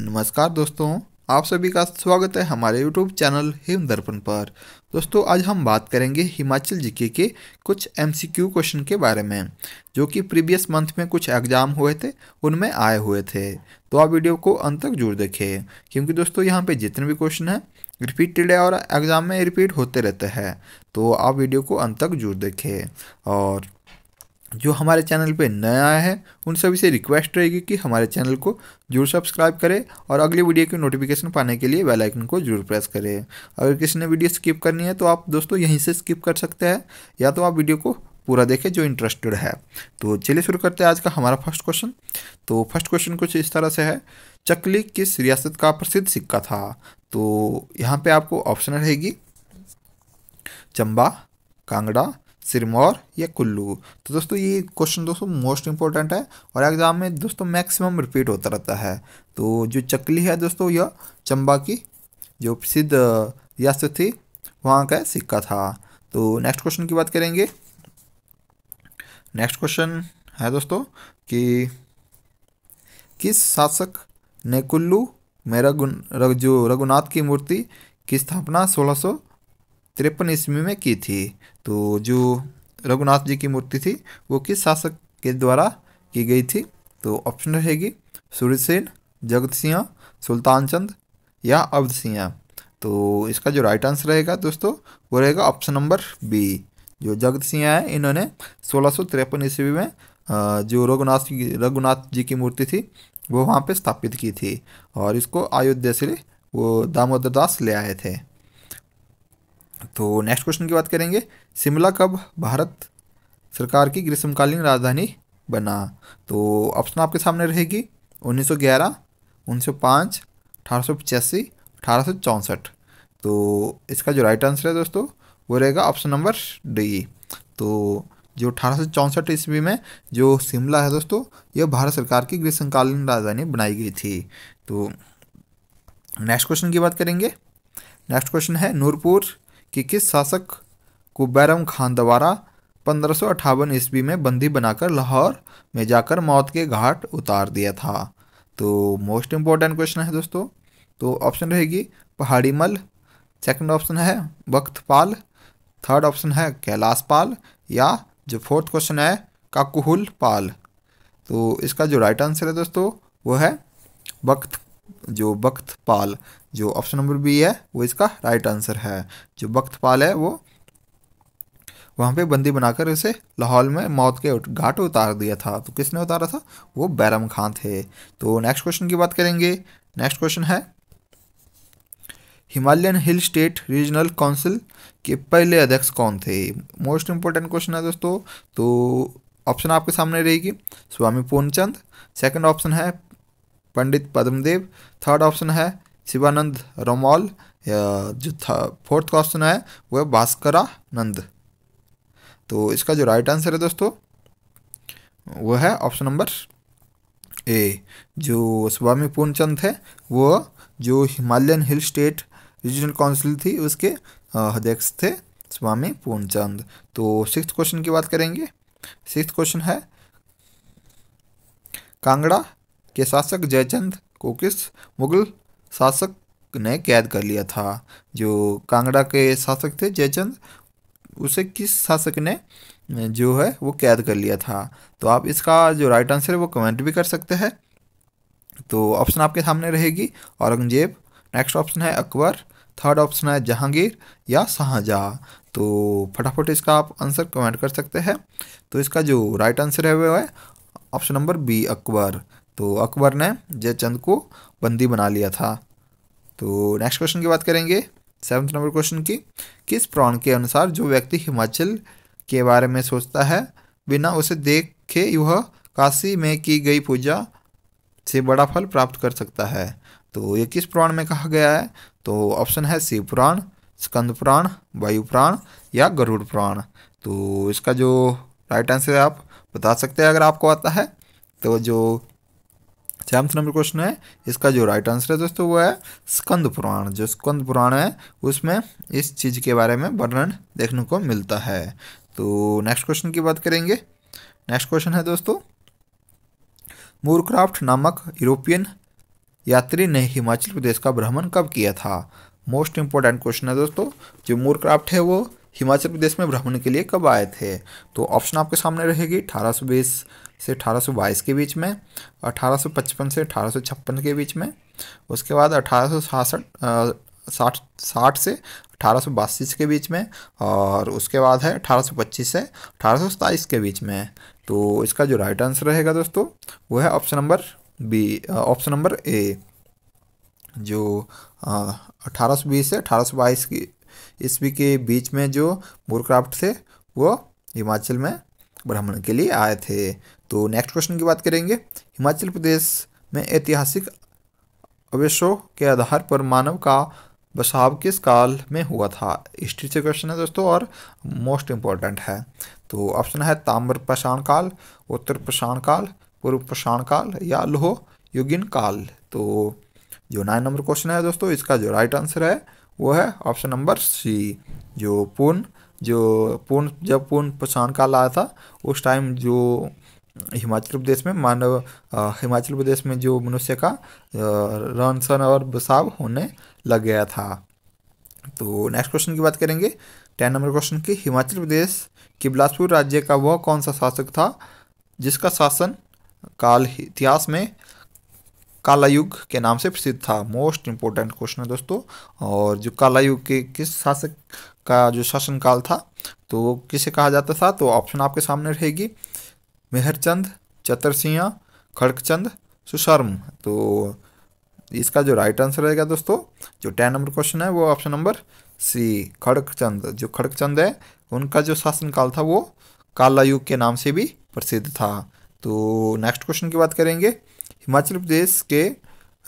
नमस्कार दोस्तों आप सभी का स्वागत है हमारे यूट्यूब चैनल हिम दर्पण पर दोस्तों आज हम बात करेंगे हिमाचल जीके के कुछ एम क्वेश्चन के बारे में जो कि प्रीवियस मंथ में कुछ एग्जाम हुए थे उनमें आए हुए थे तो आप वीडियो को अंत तक जरूर देखें क्योंकि दोस्तों यहाँ पे जितने भी क्वेश्चन हैं रिपीटेड है और एग्ज़ाम में रिपीट होते रहते हैं तो आप वीडियो को अंत तक जरूर देखें और जो हमारे चैनल पे नया है उन सभी से रिक्वेस्ट रहेगी कि हमारे चैनल को जरूर सब्सक्राइब करें और अगली वीडियो की नोटिफिकेशन पाने के लिए बेल आइकन को जरूर प्रेस करें अगर किसी ने वीडियो स्किप करनी है तो आप दोस्तों यहीं से स्किप कर सकते हैं या तो आप वीडियो को पूरा देखें जो इंटरेस्टेड है तो चलिए शुरू करते हैं आज का हमारा फर्स्ट क्वेश्चन तो फर्स्ट क्वेश्चन कुछ इस तरह से है चकली किस रियासत का प्रसिद्ध सिक्का था तो यहाँ पर आपको ऑप्शन रहेगी चंबा कांगड़ा सिरमौर या कुल्लू तो दोस्तों ये क्वेश्चन दोस्तों मोस्ट इंपॉर्टेंट है और एग्ज़ाम में दोस्तों मैक्सिमम रिपीट होता रहता है तो जो चकली है दोस्तों यह चंबा की जो प्रसिद्ध रियासत थी वहाँ का सिक्का था तो नेक्स्ट क्वेश्चन की बात करेंगे नेक्स्ट क्वेश्चन है दोस्तों कि किस शासक ने कुल्लू में रघु रग, जो रघुनाथ की मूर्ति की स्थापना सोलह तिरपन ईस्वी में की थी तो जो रघुनाथ जी की मूर्ति थी वो किस शासक के द्वारा की गई थी तो ऑप्शन रहेगी सूर्यसेन जगत सिंह सुल्तान चंद या अवध सिंह तो इसका जो राइट आंसर रहेगा दोस्तों वो रहेगा ऑप्शन नंबर बी जो जगत सिंह है इन्होंने सोलह सौ तिरपन ईस्वी में जो रघुनाथ रघुनाथ जी की मूर्ति थी वो वहाँ पे स्थापित की थी और इसको अयोध्या से वो दामोदर दास ले आए थे तो नेक्स्ट क्वेश्चन की बात करेंगे शिमला कब भारत सरकार की ग्रीष्मकालीन राजधानी बना तो ऑप्शन आपके सामने रहेगी 1911, 1905, 1885, 1864 तो इसका जो राइट आंसर है दोस्तों वो रहेगा ऑप्शन नंबर डी तो जो अठारह सौ ईस्वी में जो शिमला है दोस्तों यह भारत सरकार की ग्रीष्मकालीन राजधानी बनाई गई थी तो नेक्स्ट क्वेश्चन की बात करेंगे नेक्स्ट क्वेश्चन है नूरपुर कि किस शासक को बैरम खान द्वारा पंद्रह सौ ईस्वी में बंदी बनाकर लाहौर में जाकर मौत के घाट उतार दिया था तो मोस्ट इम्पॉर्टेंट क्वेश्चन है दोस्तों तो ऑप्शन रहेगी पहाड़ी मल सेकेंड ऑप्शन है वक्त पाल थर्ड ऑप्शन है कैलाश पाल या जो फोर्थ क्वेश्चन है काकुहुल पाल तो इसका जो राइट आंसर है दोस्तों वो है वक्त जो बख्त पाल जो ऑप्शन नंबर बी है वो इसका राइट आंसर है जो बख्त पाल है वो वहाँ पे बंदी बनाकर उसे लाहौल में मौत के घाट उतार दिया था तो किसने उतारा था वो बैरम खान थे तो नेक्स्ट क्वेश्चन की बात करेंगे नेक्स्ट क्वेश्चन है Himalayan hill state regional council के पहले अध्यक्ष कौन थे मोस्ट इम्पोर्टेंट क्वेश्चन है दोस्तों तो ऑप्शन आपके सामने रहेगी स्वामी पूर्णचंद सेकंड ऑप्शन है पंडित पद्मदेव थर्ड ऑप्शन है शिवानंद रोमॉल जो था फोर्थ क्वेश्चन ऑप्शन है वो है भास्करानंद तो इसका जो राइट आंसर है दोस्तों वो है ऑप्शन नंबर ए जो स्वामी पूर्णचंद थे वो जो Himalayan hill state regional council थी उसके अध्यक्ष थे स्वामी पूर्णचंद तो सिक्स क्वेश्चन की बात करेंगे सिक्स क्वेश्चन है कांगड़ा के शासक जयचंद को किस मुगल शासक ने कैद कर लिया था जो कांगड़ा के शासक थे जयचंद उसे किस शासक ने जो है वो कैद कर लिया था तो आप इसका जो राइट आंसर है वो कमेंट भी कर सकते हैं तो ऑप्शन आपके सामने रहेगी औरंगजेब नेक्स्ट ऑप्शन है अकबर थर्ड ऑप्शन है जहांगीर या शाहजहाँ तो फटाफट इसका आप आंसर कमेंट कर सकते हैं तो इसका जो राइट आंसर है वह है ऑप्शन नंबर बी अकबर तो अकबर ने जयचंद को बंदी बना लिया था तो नेक्स्ट क्वेश्चन की बात करेंगे सेवन्थ नंबर क्वेश्चन की किस प्राण के अनुसार जो व्यक्ति हिमाचल के बारे में सोचता है बिना उसे देखे वह काशी में की गई पूजा से बड़ा फल प्राप्त कर सकता है तो ये किस पुराण में कहा गया है तो ऑप्शन है शिव पुराण स्कंद पुराण वायु पुराण या गरुड़ पुराण तो इसका जो राइट आंसर है आप बता सकते हैं अगर आपको आता है तो जो सेवंथ नंबर क्वेश्चन है इसका जो राइट आंसर है दोस्तों वो है स्कंद पुराण जो स्कंद पुराण है उसमें इस चीज़ के बारे में वर्णन देखने को मिलता है तो नेक्स्ट क्वेश्चन की बात करेंगे नेक्स्ट क्वेश्चन है दोस्तों मूरक्राफ्ट नामक यूरोपियन यात्री ने हिमाचल प्रदेश का भ्रमण कब किया था मोस्ट इम्पोर्टेंट क्वेश्चन है दोस्तों जो मूरक्राफ्ट है वो हिमाचल प्रदेश में भ्रमण के लिए कब आए थे तो ऑप्शन आपके सामने रहेगी अठारह सौ बीस से 1822 के बीच में 1855 से 1856 के बीच में उसके बाद अठारह साठ साठ से अठारह के बीच में और उसके बाद है 1825 से अठारह के बीच में तो इसका जो राइट आंसर रहेगा दोस्तों वो है option number B option number A जो अठारह से अठारह की ईस्वी के बीच में जो मोरक्राफ्ट थे वो हिमाचल में भ्रमण के लिए आए थे तो नेक्स्ट क्वेश्चन की बात करेंगे हिमाचल प्रदेश में ऐतिहासिक अवशेषों के आधार पर मानव का बसाव किस काल में हुआ था हिस्ट्री से क्वेश्चन है दोस्तों और मोस्ट इम्पॉर्टेंट है तो ऑप्शन है ताम्र प्रशाण काल उत्तर प्रशाण काल पूर्व प्रशाण काल या लोह युगिन काल तो जो नाइन नंबर क्वेश्चन है दोस्तों इसका जो राइट आंसर है वो है ऑप्शन नंबर सी जो पूर्ण जो पूर्ण जब पूर्ण प्रशाण काल आया था उस टाइम जो हिमाचल प्रदेश में मानव हिमाचल प्रदेश में जो मनुष्य का रहन सहन और बसाव होने लग गया था तो नेक्स्ट क्वेश्चन की बात करेंगे टेन नंबर क्वेश्चन की हिमाचल प्रदेश के बिलासपुर राज्य का वह कौन सा शासक था जिसका शासन काल इतिहास में कालायुग के नाम से प्रसिद्ध था मोस्ट इम्पोर्टेंट क्वेश्चन है दोस्तों और जो कालायुग के किस शासक का जो शासनकाल था तो किसे कहा जाता था तो ऑप्शन आपके सामने रहेगी मेहरचंद चतर खड़कचंद सुशर्म तो इसका जो राइट आंसर रहेगा दोस्तों जो टेन नंबर क्वेश्चन है वो ऑप्शन नंबर सी खड़कचंद जो खड़कचंद है उनका जो शासनकाल था वो कालायुग के नाम से भी प्रसिद्ध था तो नेक्स्ट क्वेश्चन की बात करेंगे हिमाचल प्रदेश के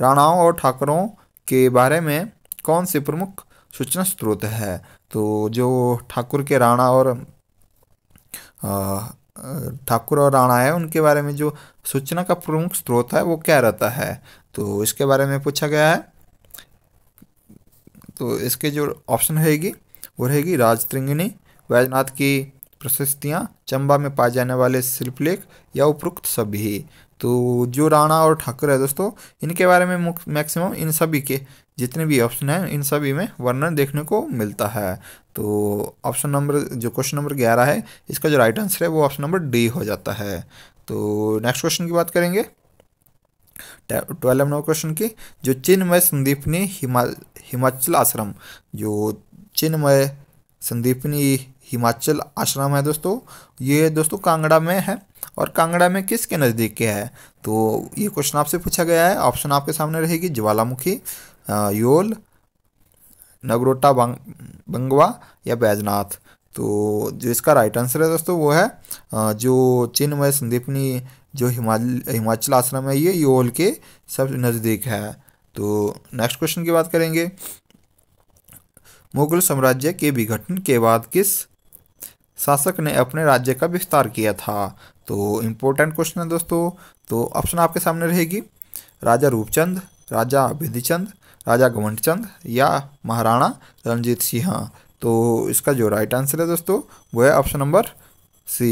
राणाओं और ठाकरों के बारे में कौन से प्रमुख सूचना स्रोत है तो जो ठाकुर के राणा और ठाकुर और राणा है उनके बारे में जो सूचना का प्रमुख स्रोत है वो क्या रहता है तो इसके बारे में पूछा गया है तो इसके जो ऑप्शन रहेगी वो रहेगी राजतृंगिणी वैजनाथ की प्रशस्तियाँ चंबा में पाए जाने वाले शिल्पलेख या उपरोक्त सभी तो जो राणा और ठाकुर है दोस्तों इनके बारे में मैक्सिमम इन सभी के जितने भी ऑप्शन हैं इन सभी में वर्णन देखने को मिलता है तो ऑप्शन नंबर जो क्वेश्चन नंबर ग्यारह है इसका जो राइट आंसर है वो ऑप्शन नंबर डी हो जाता है तो नेक्स्ट क्वेश्चन की बात करेंगे ट्वेल्व नंबर क्वेश्चन की जो चिन्मय संदीपनी हिमा हिमाचल आश्रम जो चिन्मय संदीपनी हिमाचल आश्रम है दोस्तों ये दोस्तों कांगड़ा में है और कांगड़ा में किसके नज़दीक के है तो ये क्वेश्चन आपसे पूछा गया है ऑप्शन आपके सामने रहेगी ज्वालामुखी योल नगरोटा बंग बंगवा या बैजनाथ तो जो इसका राइट आंसर है दोस्तों वो है जो चिन्मय संदीपनी जो हिमाल हिमाचल आश्रम है ये योल के सब नज़दीक है तो नेक्स्ट क्वेश्चन की बात करेंगे मुगल साम्राज्य के विघटन के बाद किस शासक ने अपने राज्य का विस्तार किया था तो इम्पोर्टेंट क्वेश्चन है दोस्तों तो ऑप्शन आपके सामने रहेगी राजा रूपचंद राजा विधिचंद राजा चंद या महाराणा रणजीत सिंह तो इसका जो राइट आंसर है दोस्तों वो है ऑप्शन नंबर सी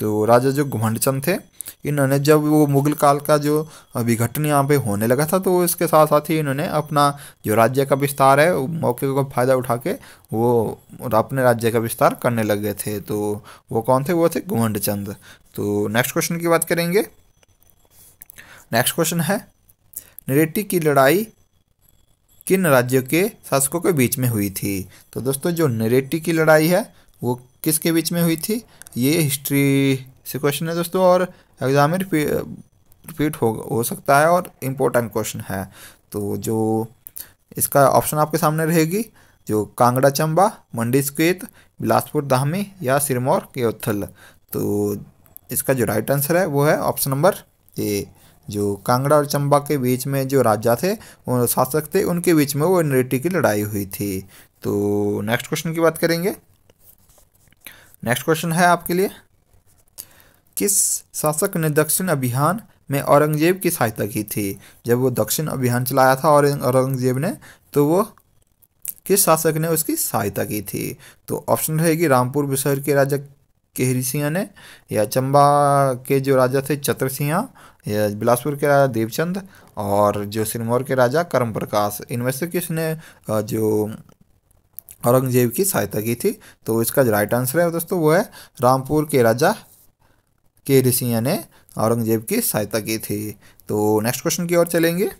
तो राजा जो चंद थे इन्होंने जब वो मुगल काल का जो विघटन यहाँ पे होने लगा था तो इसके साथ साथ ही इन्होंने अपना जो राज्य का विस्तार है मौके का फ़ायदा उठा के वो अपने राज्य का विस्तार करने लग गए थे तो वो कौन थे वो थे चंद तो नेक्स्ट क्वेश्चन की बात करेंगे नेक्स्ट क्वेश्चन है निरेटी की लड़ाई किन राज्यों के शासकों के बीच में हुई थी तो दोस्तों जो नरेटी की लड़ाई है वो किसके बीच में हुई थी ये हिस्ट्री से क्वेश्चन है दोस्तों और एग्जाम में रिपीट हो हो सकता है और इम्पोर्टेंट क्वेश्चन है तो जो इसका ऑप्शन आपके सामने रहेगी जो कांगड़ा चंबा मंडी स्केत बिलासपुर दाहमी या सिरमौर केवथल तो इसका जो राइट आंसर है वो है ऑप्शन नंबर ए जो कांगड़ा और चंबा के बीच में जो राजा थे शासक थे उनके बीच में वो इनरेटी की लड़ाई हुई थी तो नेक्स्ट क्वेश्चन की बात करेंगे नेक्स्ट क्वेश्चन है आपके लिए किस शासक ने दक्षिण अभियान में औरंगजेब की सहायता की थी जब वो दक्षिण अभियान चलाया था औरंगजेब ने तो वो किस शासक ने उसकी सहायता की थी तो ऑप्शन रहेगी रामपुर बिशहर के राजा केहरी सिंह ने या चंबा के जो राजा थे चतर सिंह बिलासपुर के राजा देवचंद और जो सिरमौर के राजा करम प्रकाश इनमें से किसने जो औरंगजेब की सहायता की थी तो इसका जो राइट आंसर है दोस्तों वो है रामपुर के राजा के ऋषिया ने औरंगजेब की सहायता की थी तो नेक्स्ट क्वेश्चन की ओर चलेंगे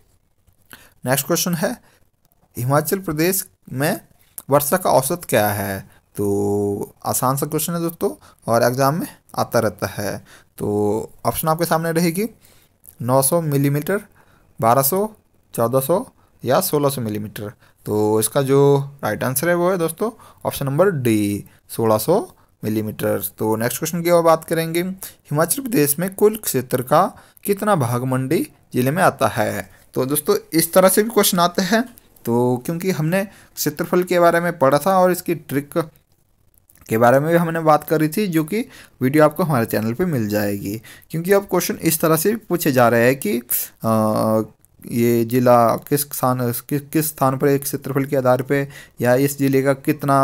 नेक्स्ट क्वेश्चन है हिमाचल प्रदेश में वर्षा का औसत क्या है तो आसान सा क्वेश्चन है दोस्तों और एग्ज़ाम में आता रहता है तो ऑप्शन आपके सामने रहेगी 900 मिलीमीटर 1200 1400 या 1600 मिलीमीटर तो इसका जो राइट आंसर है वो है दोस्तों ऑप्शन नंबर डी 1600 मिलीमीटर तो नेक्स्ट क्वेश्चन की और बात करेंगे हिमाचल प्रदेश में कुल क्षेत्र का कितना भाग मंडी जिले में आता है तो दोस्तों इस तरह से भी क्वेश्चन आते हैं तो क्योंकि हमने क्षेत्रफल के बारे में पढ़ा था और इसकी ट्रिक के बारे में भी हमने बात करी थी जो कि वीडियो आपको हमारे चैनल पे मिल जाएगी क्योंकि अब क्वेश्चन इस तरह से पूछे जा रहे हैं कि आ, ये जिला किस स्थान किस किस स्थान पर एक क्षेत्रफल के आधार पे या इस ज़िले का कितना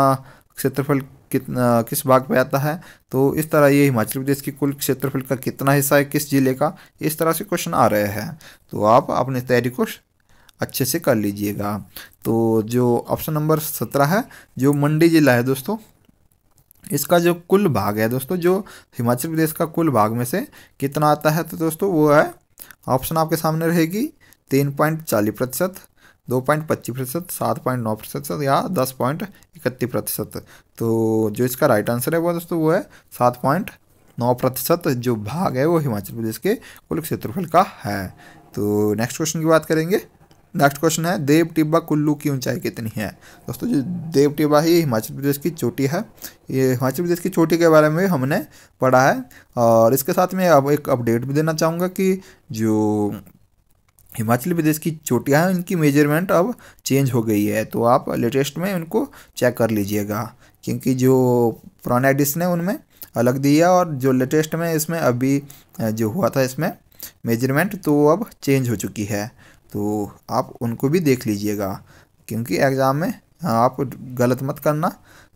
क्षेत्रफल कितना किस भाग पे आता है तो इस तरह ये हिमाचल प्रदेश की कुल क्षेत्रफल का कितना हिस्सा है किस ज़िले का इस तरह से क्वेश्चन आ रहे हैं तो आप अपनी तैयारी को अच्छे से कर लीजिएगा तो जो ऑप्शन नंबर सत्रह है जो मंडी ज़िला है दोस्तों इसका जो कुल भाग है दोस्तों जो हिमाचल प्रदेश का कुल भाग में से कितना आता है तो दोस्तों वो है ऑप्शन आपके सामने रहेगी तीन पॉइंट चालीस प्रतिशत दो पॉइंट पच्चीस प्रतिशत सात पॉइंट नौ प्रतिशत या दस पॉइंट इकतीस प्रतिशत तो जो इसका राइट आंसर है वो दोस्तों वो है सात पॉइंट नौ प्रतिशत जो भाग है वो हिमाचल प्रदेश के कुल क्षेत्रफल का है तो नेक्स्ट क्वेश्चन की बात करेंगे नेक्स्ट क्वेश्चन है देव टिब्बा कुल्लू की ऊंचाई कितनी है दोस्तों जो देव टिब्बा ही हिमाचल प्रदेश की चोटी है ये हिमाचल प्रदेश की चोटी के बारे में हमने पढ़ा है और इसके साथ में अब एक अपडेट भी देना चाहूँगा कि जो हिमाचल प्रदेश की चोटियाँ हैं उनकी मेजरमेंट अब चेंज हो गई है तो आप लेटेस्ट में उनको चेक कर लीजिएगा क्योंकि जो पुराने एडिशन है उनमें अलग दिया और जो लेटेस्ट में इसमें अभी जो हुआ था इसमें मेजरमेंट तो अब चेंज हो चुकी है तो आप उनको भी देख लीजिएगा क्योंकि एग्ज़ाम में हाँ, आप गलत मत करना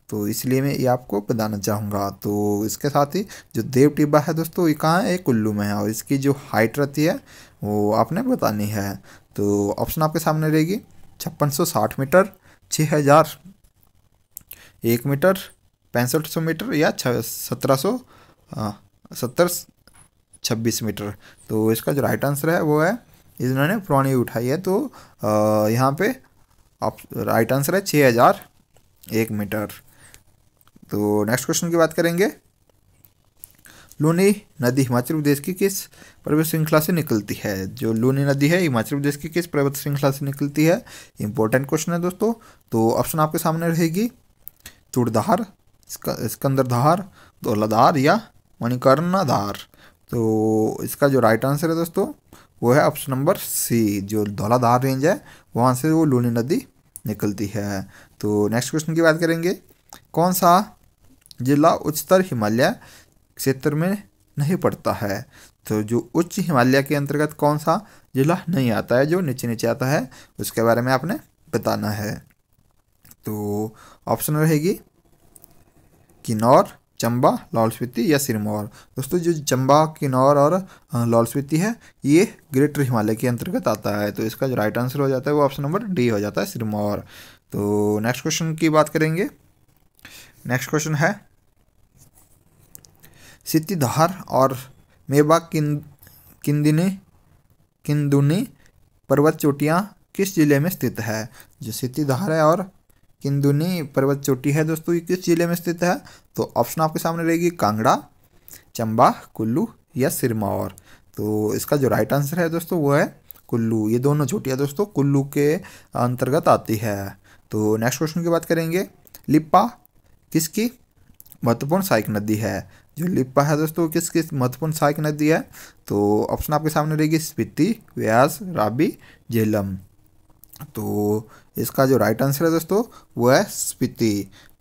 तो इसलिए मैं ये आपको बताना चाहूँगा तो इसके साथ ही जो देव टिब्बा है दोस्तों ये कहाँ है ये कुल्लू में है और इसकी जो हाइट रहती है वो आपने बतानी है तो ऑप्शन आपके सामने रहेगी छप्पन सौ साठ मीटर छः हज़ार एक मीटर पैंसठ सौ मीटर या सत्रह सौ हाँ, सत्तर छब्बीस मीटर तो इसका जो राइट आंसर है वो है इन्होंने पुरानी उठाई है तो यहाँ पे आप राइट आंसर है छः हज़ार एक मीटर तो नेक्स्ट क्वेश्चन की बात करेंगे लूनी नदी हिमाचल प्रदेश की किस पर्वत श्रृंखला से निकलती है जो लूनी नदी है हिमाचल प्रदेश की किस पर्वत श्रृंखला से निकलती है इंपॉर्टेंट क्वेश्चन है दोस्तों तो ऑप्शन आपके सामने रहेगी चुड़धार स्कंदरधार दौलाधार या मणिकर्णाधार तो इसका जो राइट आंसर है दोस्तों वो है ऑप्शन नंबर सी जो धौलाधार रेंज है वहाँ से वो लूनी नदी निकलती है तो नेक्स्ट क्वेश्चन की बात करेंगे कौन सा जिला उच्चतर हिमालय क्षेत्र में नहीं पड़ता है तो जो उच्च हिमालय के अंतर्गत कौन सा जिला नहीं आता है जो नीचे नीचे आता है उसके बारे में आपने बताना है तो ऑप्शन रहेगी किन्नौर चंबा लाहौल स्पीति या सिरमौर दोस्तों जो चंबा किन्नौर और लाहौल स्पीति है ये ग्रेटर हिमालय के अंतर्गत आता है तो इसका जो राइट आंसर हो जाता है वो ऑप्शन नंबर डी हो जाता है सिरमौर तो नेक्स्ट क्वेश्चन की बात करेंगे नेक्स्ट क्वेश्चन है सिद्धिधार और मेवा किंद किंदिनी किंदुनी पर्वत चोटियाँ किस जिले में स्थित है जो सितिधार है और किंदुनी पर्वत चोटी है दोस्तों ये किस जिले में स्थित है तो ऑप्शन आपके सामने रहेगी कांगड़ा चंबा कुल्लू या सिरमौर तो इसका जो राइट आंसर है दोस्तों वो है कुल्लू ये दोनों चोटियाँ दोस्तों कुल्लू के अंतर्गत आती है तो नेक्स्ट क्वेश्चन की बात करेंगे लिप्पा किसकी महत्वपूर्ण सहायक नदी है जो लिप्पा है दोस्तों किस किस महत्वपूर्ण सहायक नदी है तो ऑप्शन आपके सामने रहेगी स्पीति व्यास राबी झेलम तो इसका जो राइट आंसर है दोस्तों वो है स्पीति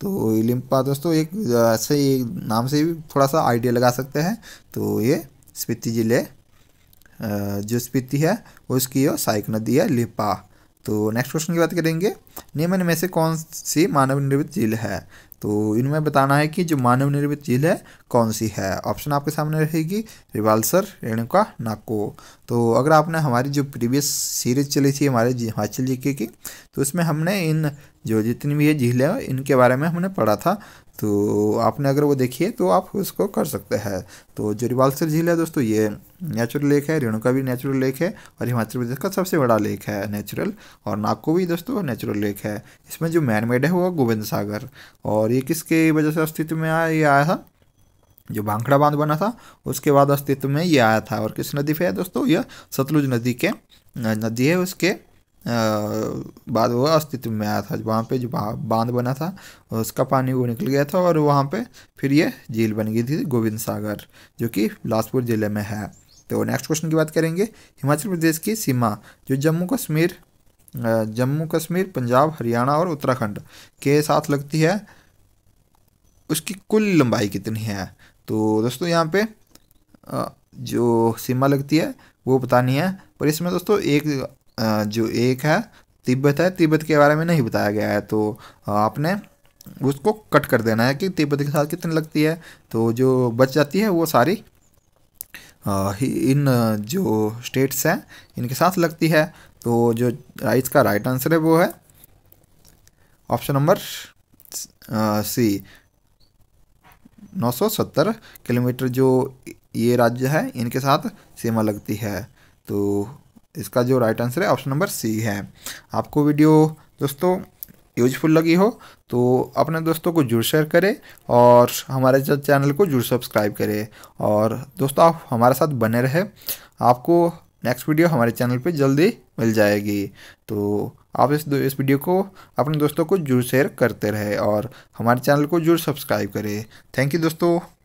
तो इलिम्पा दोस्तों एक ऐसे ही नाम से भी थोड़ा सा आइडिया लगा सकते हैं तो ये स्पीति जिले जो स्पीति है उसकी यो साइक नदी है लिपा तो नेक्स्ट क्वेश्चन की बात करेंगे निम्न में से कौन सी मानव निर्मित झील है तो इनमें बताना है कि जो मानव निर्मित झील है कौन सी है ऑप्शन आपके सामने रहेगी रिवाल्सर रेणुका नाको तो अगर आपने हमारी जो प्रीवियस सीरीज चली थी हमारे हिमाचल जी के की तो इसमें हमने इन जो जितनी भी ये झीलें इनके बारे में हमने पढ़ा था तो आपने अगर वो देखी है तो आप उसको कर सकते हैं तो जो रिवालसर झील है दोस्तों ये नेचुरल लेक है रेणुका भी नेचुरल लेक है और हिमाचल प्रदेश का सबसे बड़ा लेक है नेचुरल और नागको भी दोस्तों नेचुरल लेक है इसमें जो मैन मेड है वो गोविंद सागर और ये किसके वजह से अस्तित्व में आया ये आया था जो भांखड़ा बांध बना था उसके बाद अस्तित्व में ये आया था और किस नदी पर है दोस्तों यह सतलुज नदी के नदी है उसके बाद वो अस्तित्व में आया था वहाँ पे जो बांध बना था उसका पानी वो निकल गया था और वहाँ पे फिर ये झील बन गई थी गोविंद सागर जो कि बिलासपुर ज़िले में है तो नेक्स्ट क्वेश्चन की बात करेंगे हिमाचल प्रदेश की सीमा जो जम्मू कश्मीर जम्मू कश्मीर पंजाब हरियाणा और उत्तराखंड के साथ लगती है उसकी कुल लंबाई कितनी है तो दोस्तों यहाँ पे जो सीमा लगती है वो पता नहीं है पर इसमें दोस्तों एक जो एक है तिब्बत है तिब्बत के बारे में नहीं बताया गया है तो आपने उसको कट कर देना है कि तिब्बत के साथ कितनी लगती है तो जो बच जाती है वो सारी इन जो स्टेट्स हैं इनके साथ लगती है तो जो इसका राइट आंसर है वो है ऑप्शन नंबर सी 970 किलोमीटर जो ये राज्य है इनके साथ सीमा लगती है तो इसका जो राइट आंसर है ऑप्शन नंबर सी है आपको वीडियो दोस्तों यूजफुल लगी हो तो अपने दोस्तों को जरूर शेयर करें और हमारे चैनल को जरूर सब्सक्राइब करें और दोस्तों आप हमारे साथ बने रहे आपको नेक्स्ट वीडियो हमारे चैनल पे जल्दी मिल जाएगी तो आप इस इस वीडियो को अपने दोस्तों को जरूर शेयर करते रहे और हमारे चैनल को जरूर सब्सक्राइब करें थैंक यू दोस्तों